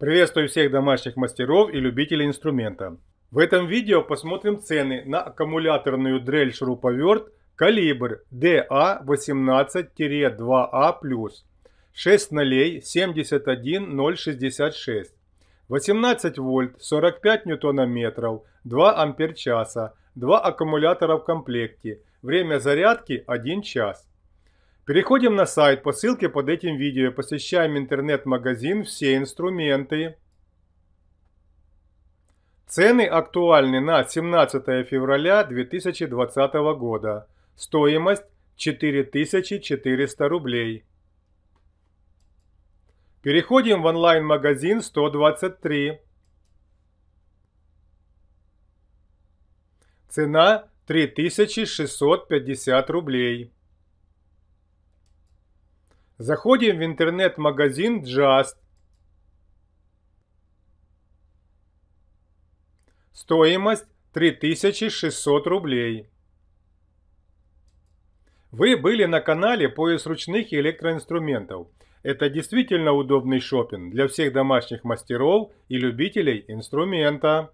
Приветствую всех домашних мастеров и любителей инструмента. В этом видео посмотрим цены на аккумуляторную дрель-шуруповерт калибр DA18-2A+. 6 а нолей 71066. 18 вольт, 45 ньютонометров, 2 ампер часа, 2 аккумулятора в комплекте. Время зарядки 1 час. Переходим на сайт по ссылке под этим видео, посещаем интернет-магазин «Все инструменты». Цены актуальны на 17 февраля 2020 года. Стоимость 4400 рублей. Переходим в онлайн-магазин 123. Цена 3650 рублей. Заходим в интернет-магазин Just. Стоимость 3600 рублей. Вы были на канале «Пояс ручных электроинструментов». Это действительно удобный шопинг для всех домашних мастеров и любителей инструмента.